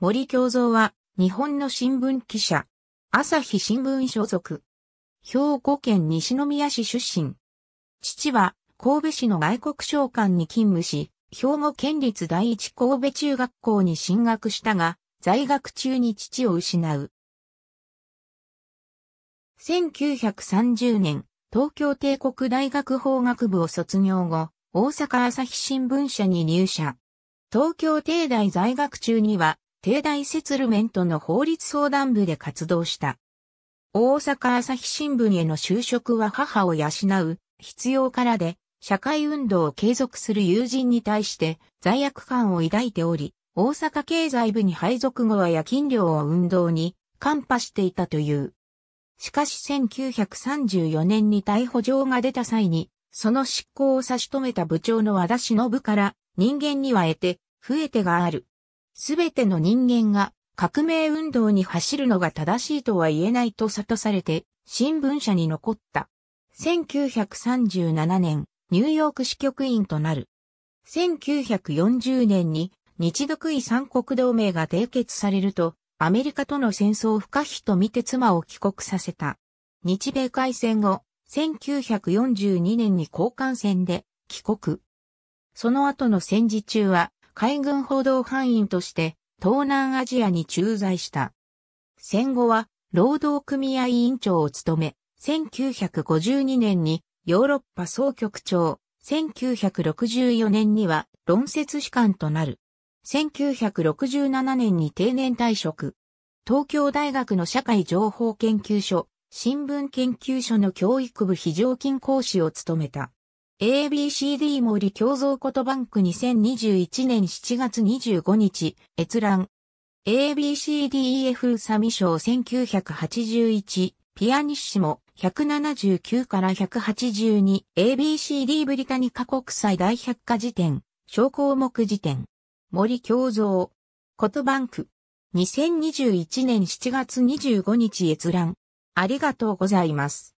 森京三は、日本の新聞記者。朝日新聞所属。兵庫県西宮市出身。父は、神戸市の外国商館に勤務し、兵庫県立第一神戸中学校に進学したが、在学中に父を失う。1930年、東京帝国大学法学部を卒業後、大阪朝日新聞社に入社。東京帝大在学中には、帝大セツルメントの法律相談部で活動した。大阪朝日新聞への就職は母を養う必要からで、社会運動を継続する友人に対して罪悪感を抱いており、大阪経済部に配属後は夜勤料を運動に看破していたという。しかし1934年に逮捕状が出た際に、その執行を差し止めた部長の和田忍から、人間には得て、増えてがある。すべての人間が革命運動に走るのが正しいとは言えないと悟されて、新聞社に残った。1937年、ニューヨーク支局員となる。1940年に日独伊三国同盟が締結されると、アメリカとの戦争不可避と見て妻を帰国させた。日米海戦後、1942年に交換戦で帰国。その後の戦時中は海軍報道範囲として東南アジアに駐在した。戦後は労働組合委員長を務め、1952年にヨーロッパ総局長、1964年には論説士官となる。1967年に定年退職。東京大学の社会情報研究所、新聞研究所の教育部非常勤講師を務めた。ABCD 森共造ことバンク2021年7月25日、閲覧。ABCDEF サミ賞1981、ピアニッシモ179から182、ABCD ブリタニカ国際大百科辞典、小項目辞典。森共造。ことバンク。2021年7月25日閲覧。ありがとうございます。